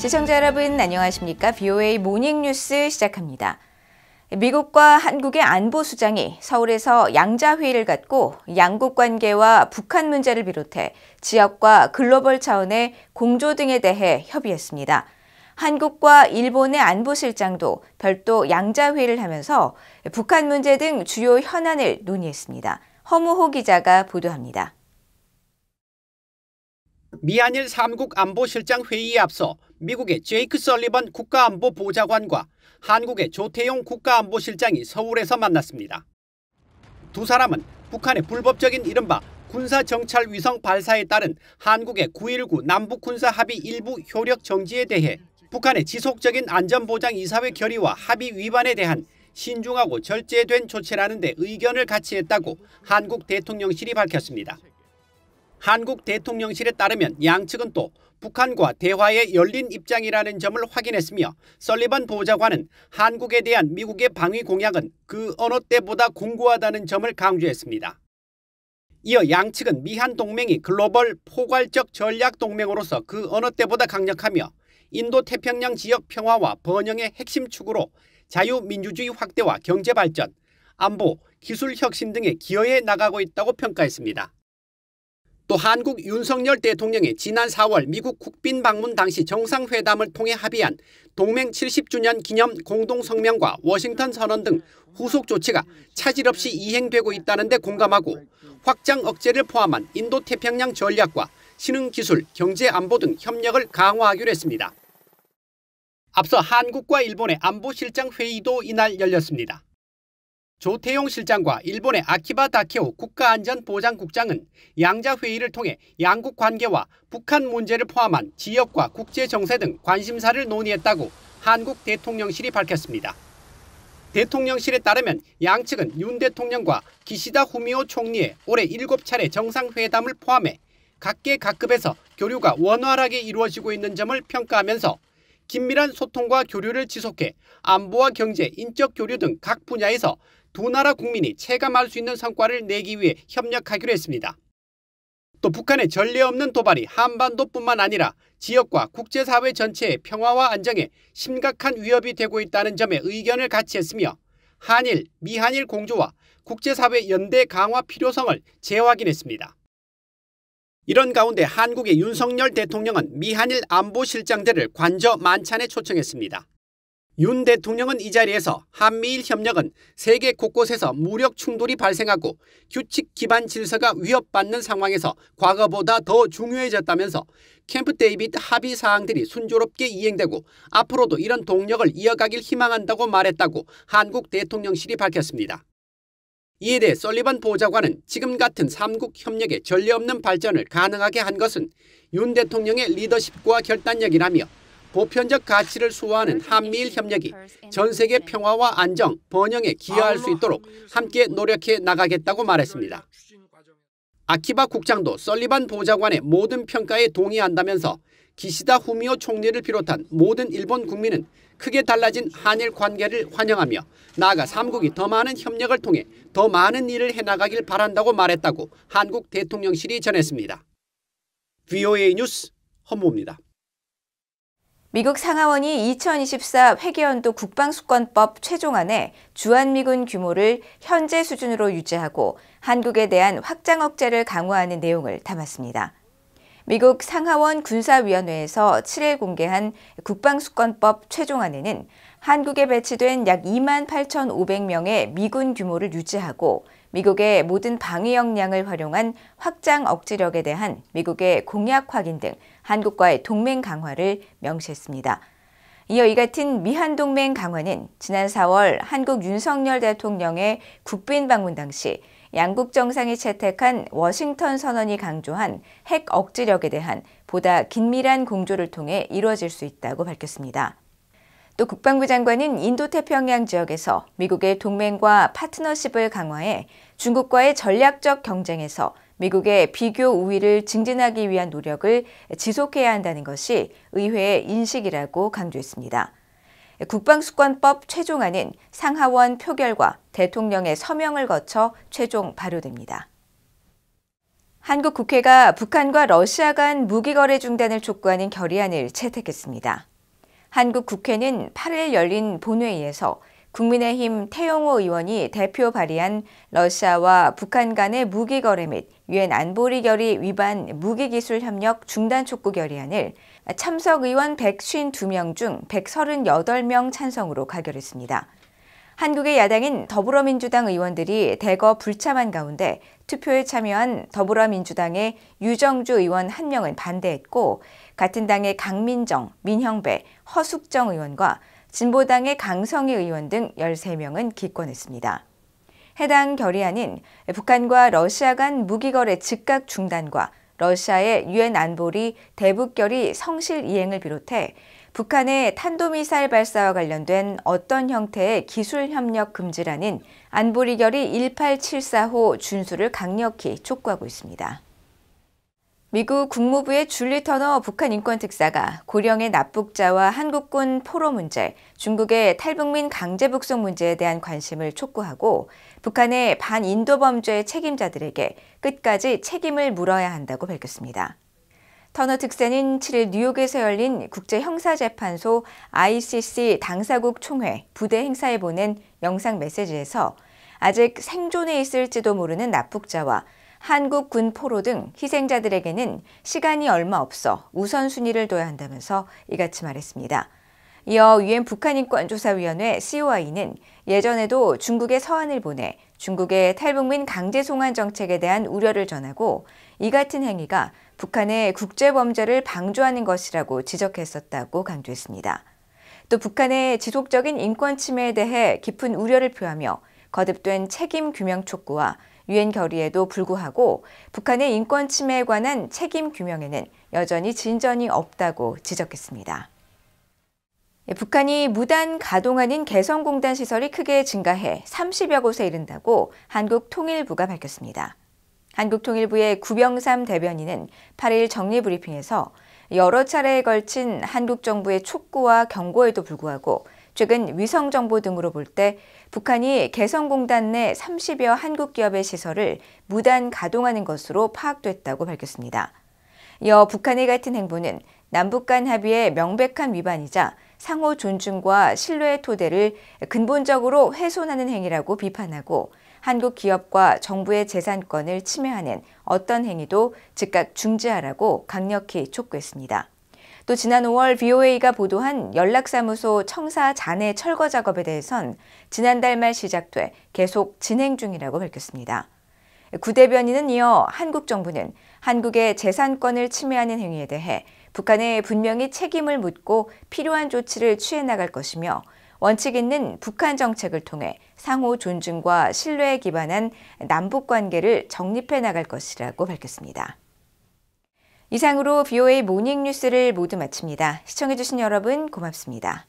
시청자 여러분 안녕하십니까? BOA 모닝뉴스 시작합니다. 미국과 한국의 안보수장이 서울에서 양자회의를 갖고 양국 관계와 북한 문제를 비롯해 지역과 글로벌 차원의 공조 등에 대해 협의했습니다. 한국과 일본의 안보실장도 별도 양자회의를 하면서 북한 문제 등 주요 현안을 논의했습니다. 허무호 기자가 보도합니다. 미한일 3국 안보실장 회의에 앞서 미국의 제이크 설리번 국가안보보좌관과 한국의 조태용 국가안보실장이 서울에서 만났습니다. 두 사람은 북한의 불법적인 이른바 군사정찰 위성 발사에 따른 한국의 9.19 남북군사합의 일부 효력 정지에 대해 북한의 지속적인 안전보장 이사회 결의와 합의 위반에 대한 신중하고 절제된 조치라는 데 의견을 같이 했다고 한국 대통령실이 밝혔습니다. 한국 대통령실에 따르면 양측은 또 북한과 대화에 열린 입장이라는 점을 확인했으며 설리반 보좌관은 한국에 대한 미국의 방위 공약은 그 어느 때보다 공고하다는 점을 강조했습니다. 이어 양측은 미한 동맹이 글로벌 포괄적 전략 동맹으로서 그 어느 때보다 강력하며 인도태평양 지역 평화와 번영의 핵심 축으로 자유민주주의 확대와 경제발전, 안보, 기술혁신 등의 기여해 나가고 있다고 평가했습니다. 또 한국 윤석열 대통령이 지난 4월 미국 국빈 방문 당시 정상회담을 통해 합의한 동맹 70주년 기념 공동성명과 워싱턴 선언 등 후속 조치가 차질 없이 이행되고 있다는 데 공감하고 확장 억제를 포함한 인도태평양 전략과 신흥기술, 경제안보 등 협력을 강화하기로 했습니다. 앞서 한국과 일본의 안보실장 회의도 이날 열렸습니다. 조태용 실장과 일본의 아키바 다케오 국가안전보장국장은 양자회의를 통해 양국 관계와 북한 문제를 포함한 지역과 국제정세 등 관심사를 논의했다고 한국 대통령실이 밝혔습니다. 대통령실에 따르면 양측은 윤 대통령과 기시다 후미오 총리의 올해 7차례 정상회담을 포함해 각계 각급에서 교류가 원활하게 이루어지고 있는 점을 평가하면서 긴밀한 소통과 교류를 지속해 안보와 경제, 인적 교류 등 각 분야에서 두 나라 국민이 체감할 수 있는 성과를 내기 위해 협력하기로 했습니다. 또 북한의 전례 없는 도발이 한반도뿐만 아니라 지역과 국제사회 전체의 평화와 안정에 심각한 위협이 되고 있다는 점에 의견을 같이 했으며 한일, 미한일 공조와 국제사회 연대 강화 필요성을 재확인했습니다. 이런 가운데 한국의 윤석열 대통령은 미한일 안보실장들을 관저 만찬에 초청했습니다. 윤 대통령은 이 자리에서 한미일 협력은 세계 곳곳에서 무력 충돌이 발생하고 규칙 기반 질서가 위협받는 상황에서 과거보다 더 중요해졌다면서 캠프 데이빗 합의 사항들이 순조롭게 이행되고 앞으로도 이런 동력을 이어가길 희망한다고 말했다고 한국 대통령실이 밝혔습니다. 이에 대해 솔리번 보좌관은 지금 같은 삼국 협력의 전례 없는 발전을 가능하게 한 것은 윤 대통령의 리더십과 결단력이라며 보편적 가치를 수호하는 한미일 협력이 전 세계 평화와 안정, 번영에 기여할 수 있도록 함께 노력해 나가겠다고 말했습니다. 아키바 국장도 썰리반 보좌관의 모든 평가에 동의한다면서 기시다 후미오 총리를 비롯한 모든 일본 국민은 크게 달라진 한일 관계를 환영하며 나아가 3국이 더 많은 협력을 통해 더 많은 일을 해나가길 바란다고 말했다고 한국 대통령실이 전했습니다. VOA 뉴스 헌모입니다. 미국 상하원이 2024 회계연도 국방수권법 최종안에 주한미군 규모를 현재 수준으로 유지하고 한국에 대한 확장 억제를 강화하는 내용을 담았습니다. 미국 상하원 군사위원회에서 7일 공개한 국방수권법 최종안에는 한국에 배치된 약 2만 8,500명의 미군 규모를 유지하고 미국의 모든 방위 역량을 활용한 확장 억지력에 대한 미국의 공약 확인 등 한국과의 동맹 강화를 명시했습니다. 이어 이 같은 미한 동맹 강화는 지난 4월 한국 윤석열 대통령의 국빈 방문 당시 양국 정상이 채택한 워싱턴 선언이 강조한 핵 억지력에 대한 보다 긴밀한 공조를 통해 이루어질 수 있다고 밝혔습니다. 또 국방부 장관은 인도태평양 지역에서 미국의 동맹과 파트너십을 강화해 중국과의 전략적 경쟁에서 미국의 비교 우위를 증진하기 위한 노력을 지속해야 한다는 것이 의회의 인식이라고 강조했습니다. 국방수권법 최종안은 상하원 표결과 대통령의 서명을 거쳐 최종 발효됩니다. 한국 국회가 북한과 러시아 간 무기 거래 중단을 촉구하는 결의안을 채택했습니다. 한국 국회는 8일 열린 본회의에서 국민의힘 태용호 의원이 대표 발의한 러시아와 북한 간의 무기 거래 및 유엔 안보리 결의 위반 무기기술 협력 중단 촉구 결의안을 참석 의원 152명 중 138명 찬성으로 가결했습니다. 한국의 야당인 더불어민주당 의원들이 대거 불참한 가운데 투표에 참여한 더불어민주당의 유정주 의원 한 명은 반대했고 같은 당의 강민정, 민형배, 허숙정 의원과 진보당의 강성희 의원 등 13명은 기권했습니다. 해당 결의안인 북한과 러시아 간 무기거래 즉각 중단과 러시아의 유엔 안보리 대북 결의 성실 이행을 비롯해 북한의 탄도미사일 발사와 관련된 어떤 형태의 기술 협력 금지라는 안보리결의 1874호 준수를 강력히 촉구하고 있습니다. 미국 국무부의 줄리 터너 북한 인권특사가 고령의 납북자와 한국군 포로 문제, 중국의 탈북민 강제 북송 문제에 대한 관심을 촉구하고 북한의 반인도 범죄 책임자들에게 끝까지 책임을 물어야 한다고 밝혔습니다. 터너 특사는 7일 뉴욕에서 열린 국제형사재판소 ICC 당사국 총회 부대 행사에 보낸 영상 메시지에서 아직 생존해 있을지도 모르는 납북자와 한국 군 포로 등 희생자들에게는 시간이 얼마 없어 우선순위를 둬야 한다면서 이같이 말했습니다. 이어 유엔 북한인권조사위원회 COI는 예전에도 중국에 서한을 보내 중국의 탈북민 강제 송환 정책에 대한 우려를 전하고 이 같은 행위가 북한의 국제 범죄를 방조하는 것이라고 지적했었다고 강조했습니다. 또 북한의 지속적인 인권 침해에 대해 깊은 우려를 표하며 거듭된 책임 규명 촉구와 유엔 결의에도 불구하고 북한의 인권 침해에 관한 책임 규명에는 여전히 진전이 없다고 지적했습니다. 예, 북한이 무단 가동하는 개성공단 시설이 크게 증가해 30여 곳에 이른다고 한국통일부가 밝혔습니다. 한국통일부의 구병삼 대변인은 8일 정리브리핑에서 여러 차례에 걸친 한국 정부의 촉구와 경고에도 불구하고 최근 위성 정보 등으로 볼 때 북한이 개성공단 내 30여 한국 기업의 시설을 무단 가동하는 것으로 파악됐다고 밝혔습니다. 이 북한의 같은 행보는 남북 간 합의의 명백한 위반이자 상호 존중과 신뢰의 토대를 근본적으로 훼손하는 행위라고 비판하고 한국 기업과 정부의 재산권을 침해하는 어떤 행위도 즉각 중지하라고 강력히 촉구했습니다. 또 지난 5월 BOA가 보도한 연락사무소 청사 잔해 철거 작업에 대해선 지난달 말 시작돼 계속 진행 중이라고 밝혔습니다. 구 대변인은 이어 한국 정부는 한국의 재산권을 침해하는 행위에 대해 북한에 분명히 책임을 묻고 필요한 조치를 취해 나갈 것이며 원칙 있는 북한 정책을 통해 상호 존중과 신뢰에 기반한 남북 관계를 정립해 나갈 것이라고 밝혔습니다. 이상으로 BOA 모닝 뉴스를 모두 마칩니다. 시청해주신 여러분 고맙습니다.